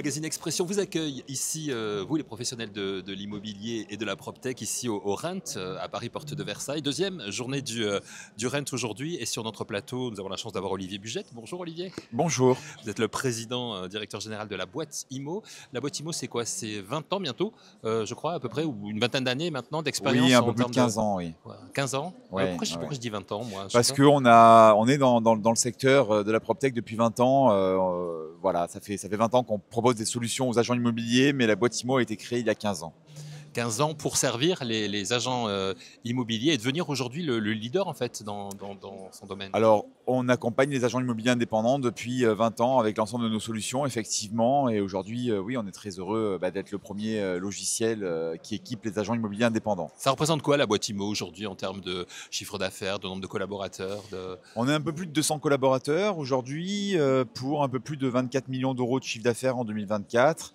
magazine Expression vous accueille ici, euh, vous les professionnels de, l'immobilier et de la PropTech, ici au, Rent, euh, à Paris, porte de Versailles. Deuxième journée du, euh, du Rent aujourd'hui. Et sur notre plateau, nous avons la chance d'avoir Olivier Bugette. Bonjour Olivier. Bonjour. Vous êtes le président, directeur général de la boîte IMO. La boîte IMO, c'est quoi C'est 20 ans bientôt, je crois, à peu près, ou une vingtaine d'années maintenant d'expérience Oui, un peu plus de 15 ans, oui. 15 ans pourquoi, je, dis 20 ans, moi Parce qu'on on est dans, dans, dans, le secteur de la PropTech depuis 20 ans. voilà, ça fait, ça fait 20 ans qu'on propose des solutions aux agents immobiliers, mais la boîte IMO a été créée il y a 15 ans. 15 ans pour servir les, agents euh, immobiliers et devenir aujourd'hui le, leader en fait dans, son domaine Alors, on accompagne les agents immobiliers indépendants depuis 20 euh, ans avec l'ensemble de nos solutions, effectivement. Et aujourd'hui, euh, oui, on est très heureux bah, d'être le premier logiciel qui équipe les agents immobiliers indépendants. Ça représente quoi la boîte IMO aujourd'hui en termes de chiffre d'affaires, de nombre de collaborateurs On est un peu plus de 200 collaborateurs aujourd'hui pour un peu plus de 24 millions d'euros de chiffre d'affaires en 2024.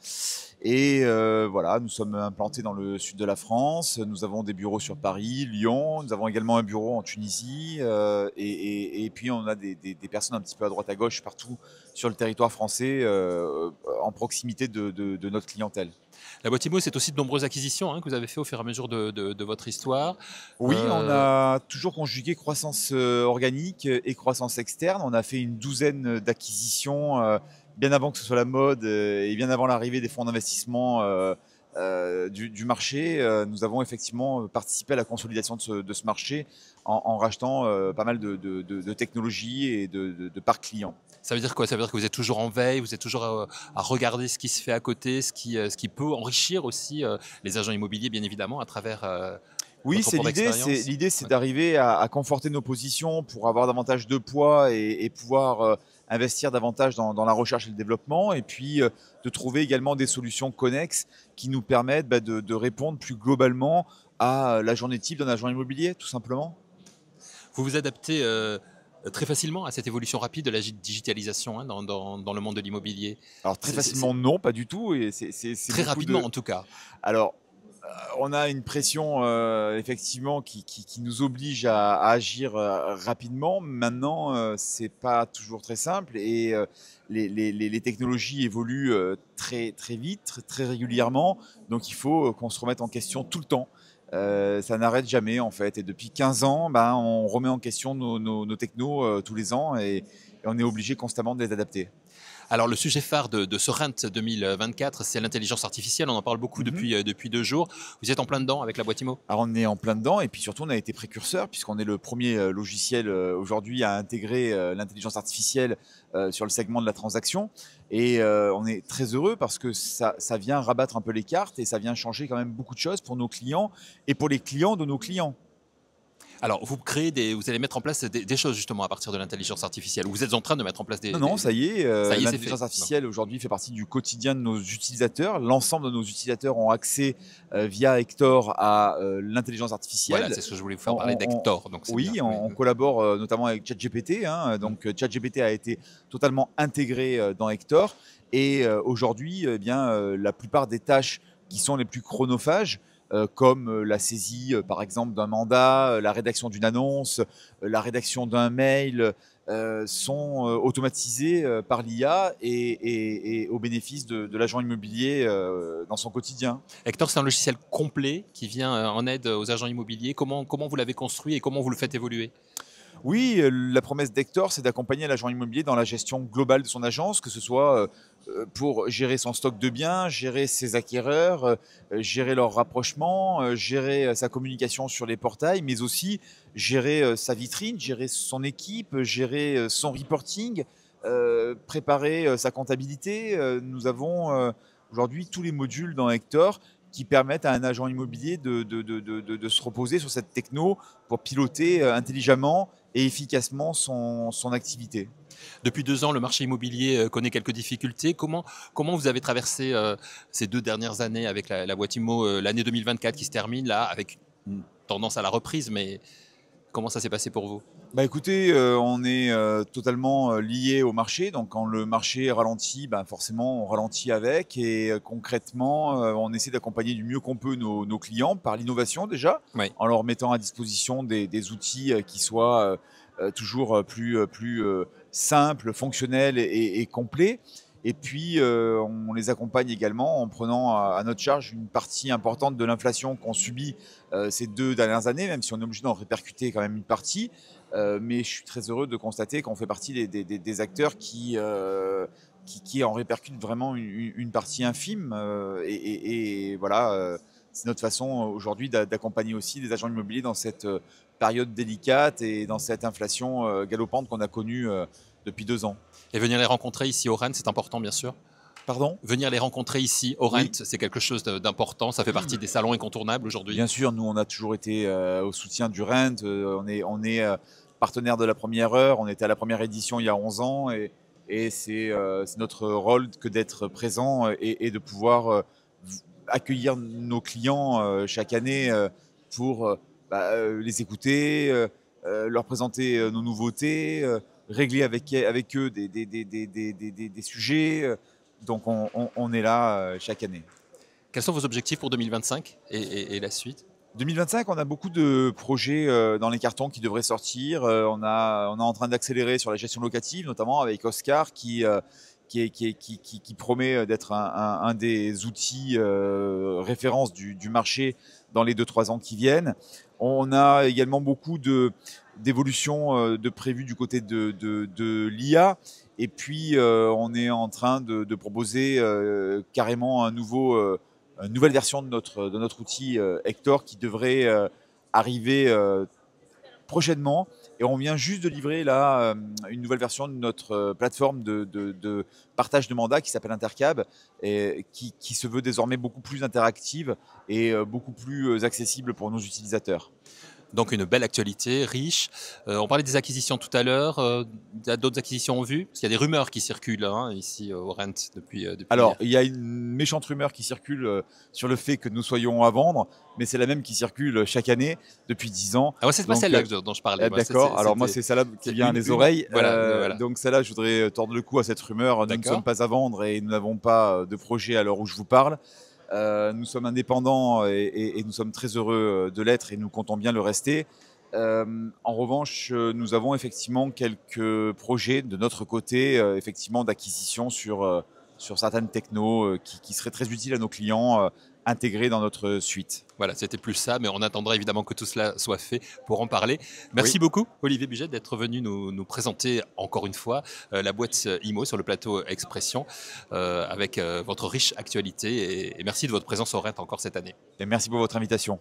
Et euh, voilà, nous sommes implantés dans le sud de la France. Nous avons des bureaux sur Paris, Lyon. Nous avons également un bureau en Tunisie. Euh, et, puis, on a des, personnes un petit peu à droite, à gauche, partout sur le territoire français, euh, en proximité de, notre clientèle. La boîte IMO, c'est aussi de nombreuses acquisitions hein, que vous avez fait au fur et à mesure de, de votre histoire. Oui, on a toujours conjugué croissance organique et croissance externe. On a fait une douzaine d'acquisitions bien avant que ce soit la mode euh, et bien avant l'arrivée des fonds d'investissement euh, euh, du, marché, nous avons effectivement participé à la consolidation de ce, marché en, rachetant pas mal de, technologies et de parcs clients. Ça veut dire quoi Ça veut dire que vous êtes toujours en veille, vous êtes toujours à, regarder ce qui se fait à côté, ce qui, ce qui peut enrichir aussi les agents immobiliers, bien évidemment, à travers, oui, c'est l'idée. C'est l'idée, c'est d'arriver à, conforter nos positions pour avoir davantage de poids et, pouvoir euh, investir davantage dans, la recherche et le développement, et puis euh, de trouver également des solutions connexes qui nous permettent bah, de, répondre plus globalement à euh, la journée type d'un agent immobilier, tout simplement. Vous vous adaptez très facilement à cette évolution rapide de la digitalisation hein, dans, le monde de l'immobilier Alors très facilement, non, pas du tout. Et très rapidement en tout cas. Alors euh, on a une pression euh, effectivement qui, nous oblige à, agir euh, rapidement. Maintenant, ce c'est pas toujours très simple et les, technologies évoluent très très vite, très, régulièrement. Donc, il faut qu'on se remette en question tout le temps. ça n'arrête jamais en fait. Et depuis 15 ans, ben, on remet en question nos, technos tous les ans et on est obligé constamment de les adapter. Alors le sujet phare de, de 2024, c'est l'intelligence artificielle. On en parle beaucoup mhm. depuis, euh, depuis deux jours. Vous êtes en plein dedans avec la boîte IMO Alors on est en plein dedans et puis surtout on a été précurseur puisqu'on est le premier euh, logiciel euh, aujourd'hui à intégrer l'intelligence artificielle sur le segment de la transaction. Et on est très heureux parce que ça vient rabattre un peu les cartes et ça vient changer quand même beaucoup de choses pour nos clients et pour les clients de nos clients. Alors, vous créez des, vous allez mettre en place des, choses justement à partir de l'intelligence artificielle. Vous êtes en train de mettre en place des. Non, non, ça y est. Euh, l'intelligence artificielle aujourd'hui fait partie du quotidien de nos utilisateurs. L'ensemble de nos utilisateurs ont accès euh, via Hector à euh, l'intelligence artificielle. Voilà, c'est ce que je voulais vous faire parler d'Hector. Oui, on, on collabore notamment avec ChatGPT. Hein. Mm-hmm. donc, ChatGPT a été totalement intégré dans Hector. Et aujourd'hui, eh bien, la plupart des tâches qui sont les plus chronophages euh, comme euh, la saisie, euh, par exemple, d'un mandat, la rédaction d'une annonce, la rédaction d'un mail, sont automatisés par l'IA et, au bénéfice de, l'agent immobilier dans son quotidien. Hector, c'est un logiciel complet qui vient en aide aux agents immobiliers. comment vous l'avez construit et comment vous le faites évoluer oui, euh, la promesse d'Hector, c'est d'accompagner l'agent immobilier dans la gestion globale de son agence, que ce soit euh, euh, pour gérer son stock de biens, gérer ses acquéreurs, gérer leur rapprochement, gérer sa communication sur les portails, mais aussi gérer sa vitrine, gérer son équipe, gérer son reporting, préparer sa comptabilité. Nous avons aujourd'hui tous les modules dans Hector qui permettent à un agent immobilier de, de, se reposer sur cette techno pour piloter intelligemment et efficacement son, activité. Depuis deux ans, le marché immobilier euh, connaît quelques difficultés. Comment, comment vous avez traversé euh, ces deux dernières années avec la, la IMO, euh, l'année 2024 qui se termine là, avec une tendance à la reprise, mais Comment ça s'est passé pour vous bah écoutez, euh, on est euh, totalement euh, lié au marché, donc quand le marché ralentit, ben forcément on ralentit avec et concrètement on essaie d'accompagner du mieux qu'on peut nos, clients par l'innovation déjà, en leur mettant à disposition des, outils qui soient toujours plus, plus simples, fonctionnels et, et complets. Et puis, euh, on les accompagne également en prenant à, notre charge une partie importante de l'inflation qu'on subit euh, ces deux dernières années, même si on est obligé d'en répercuter quand même une partie. Euh, mais je suis très heureux de constater qu'on fait partie des, acteurs qui, qui, en répercutent vraiment une, partie infime. Et, et, voilà, c'est notre façon aujourd'hui d'accompagner aussi des agents immobiliers dans cette période délicate et dans cette inflation galopante qu'on a connue depuis deux ans. Et venir les rencontrer ici au RENT, c'est important, bien sûr Pardon Venir les rencontrer ici au RENT, c'est quelque chose d'important. Ça fait partie des salons incontournables aujourd'hui. Bien sûr, nous, on a toujours été euh, au soutien du RENT, euh, on est, euh, partenaire de la première heure. On était à la première édition il y a 11 ans. Et, c'est notre rôle que d'être présent et, de pouvoir accueillir nos clients chaque année pour bah, les écouter, leur présenter nos nouveautés régler avec, avec eux des, des, sujets. Euh, donc on, est là euh, chaque année. Quels sont vos objectifs pour 2025 et, la suite 2025, on a beaucoup de projets euh, dans les cartons qui devraient sortir. On a, on est en train d'accélérer sur la gestion locative, notamment avec Oscar qui, qui, qui, promet d'être un, des outils références référence du, du, marché dans les 2-3 ans qui viennent. On a également beaucoup de, d'évolution euh, de prévu du côté de, de, l'IA. Et puis, euh, on est en train de, proposer euh, carrément un nouveau, une nouvelle version de notre, de notre outil Hector qui devrait arriver prochainement. Et on vient juste de livrer là une nouvelle version de notre plateforme de, partage de mandats qui s'appelle Intercab et qui, qui, se veut désormais beaucoup plus interactive et beaucoup plus accessible pour nos utilisateurs. Donc une belle actualité, riche. Euh, on parlait des acquisitions tout à l'heure. Euh, d'autres acquisitions en vue Parce qu'il y a des rumeurs qui circulent hein, ici euh, au Rent depuis, Alors, il y a une méchante rumeur qui circule sur le fait que nous soyons à vendre, mais c'est la même qui circule chaque année depuis 10 ans. Ah ouais, c'est pas celle-là dont je parlais. D'accord, alors moi c'est celle-là qui vient à mes oreilles. Donc celle-là, je voudrais tordre le cou à cette rumeur. Nous ne sommes pas à vendre et nous n'avons pas de projet à l'heure où je vous parle. Euh, nous sommes indépendants et, nous sommes très heureux euh, de l'être et nous comptons bien le rester. Euh, en revanche, nous avons effectivement quelques projets de notre côté, effectivement d'acquisition sur sur certaines technos qui, qui, seraient très utiles à nos clients intégré dans notre suite. Voilà, c'était plus ça, mais on attendra évidemment que tout cela soit fait pour en parler. Merci beaucoup, Olivier Buget, d'être venu nous, nous, présenter encore une fois euh, la boîte IMO sur le plateau Expression euh, avec euh, votre riche actualité. Et, merci de votre présence au RET encore cette année. Et merci pour votre invitation.